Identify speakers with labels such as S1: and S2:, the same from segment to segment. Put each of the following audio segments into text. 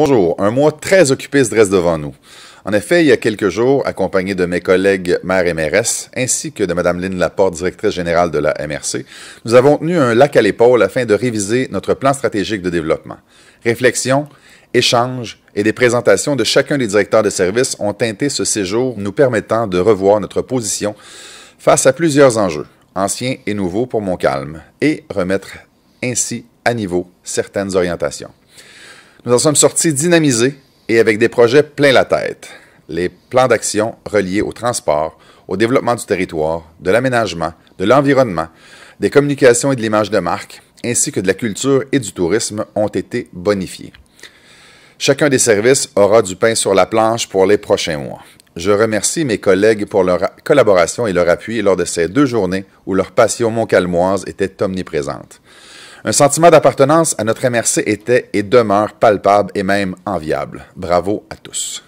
S1: Bonjour, un mois très occupé se dresse devant nous. En effet, il y a quelques jours, accompagné de mes collègues maires et mairesse, ainsi que de Mme Lynne Laporte, directrice générale de la MRC, nous avons tenu un lac à l'épaule afin de réviser notre plan stratégique de développement. Réflexions, échanges et des présentations de chacun des directeurs de services ont teinté ce séjour, nous permettant de revoir notre position face à plusieurs enjeux, anciens et nouveaux pour mon calme, et remettre ainsi à niveau certaines orientations. Nous en sommes sortis dynamisés et avec des projets plein la tête. Les plans d'action reliés au transport, au développement du territoire, de l'aménagement, de l'environnement, des communications et de l'image de marque, ainsi que de la culture et du tourisme ont été bonifiés. Chacun des services aura du pain sur la planche pour les prochains mois. Je remercie mes collègues pour leur collaboration et leur appui lors de ces deux journées où leur passion montcalmoise était omniprésente. Un sentiment d'appartenance à notre MRC était et demeure palpable et même enviable. Bravo à tous.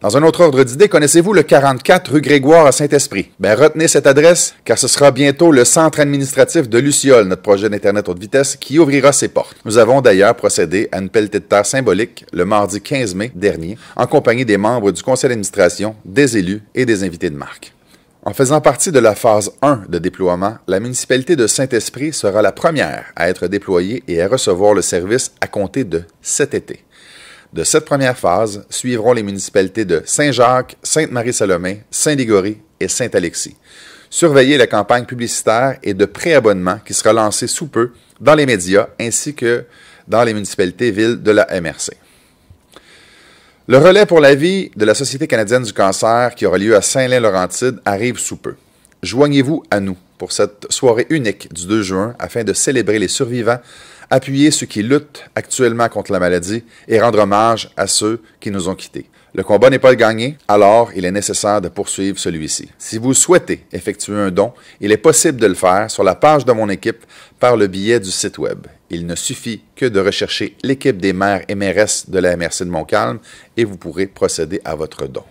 S1: Dans un autre ordre d'idée, connaissez-vous le 44 rue Grégoire à Saint-Esprit? Ben, retenez cette adresse, car ce sera bientôt le centre administratif de Luciole, notre projet d'Internet haute vitesse, qui ouvrira ses portes. Nous avons d'ailleurs procédé à une pelletée de terre symbolique le mardi 15 mai dernier, en compagnie des membres du conseil d'administration, des élus et des invités de marque. En faisant partie de la phase 1 de déploiement, la municipalité de Saint-Esprit sera la première à être déployée et à recevoir le service à compter de cet été. De cette première phase suivront les municipalités de Saint-Jacques, Sainte-Marie-Salomé, Saint-Légory et Saint-Alexis. Surveillez la campagne publicitaire et de préabonnement qui sera lancée sous peu dans les médias ainsi que dans les municipalités villes de la MRC. Le relais pour la vie de la Société canadienne du cancer qui aura lieu à Saint-Lin-Laurentide arrive sous peu. Joignez-vous à nous pour cette soirée unique du 2 juin afin de célébrer les survivants appuyer ceux qui luttent actuellement contre la maladie et rendre hommage à ceux qui nous ont quittés. Le combat n'est pas gagné, alors il est nécessaire de poursuivre celui-ci. Si vous souhaitez effectuer un don, il est possible de le faire sur la page de mon équipe par le biais du site web. Il ne suffit que de rechercher l'équipe des maires et de la MRC de Montcalm et vous pourrez procéder à votre don.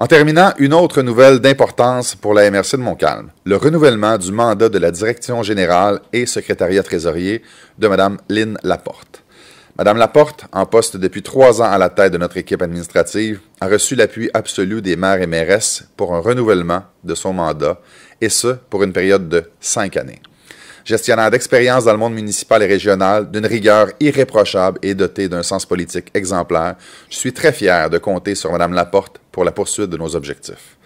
S1: En terminant, une autre nouvelle d'importance pour la MRC de Montcalm, le renouvellement du mandat de la direction générale et secrétariat trésorier de Mme Lynn Laporte. Mme Laporte, en poste depuis trois ans à la tête de notre équipe administrative, a reçu l'appui absolu des maires et mairesse pour un renouvellement de son mandat, et ce, pour une période de cinq années gestionnaire d'expérience dans le monde municipal et régional, d'une rigueur irréprochable et dotée d'un sens politique exemplaire, je suis très fier de compter sur Mme Laporte pour la poursuite de nos objectifs.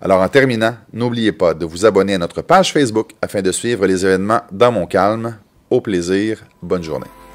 S1: Alors en terminant, n'oubliez pas de vous abonner à notre page Facebook afin de suivre les événements dans mon calme. Au plaisir, bonne journée.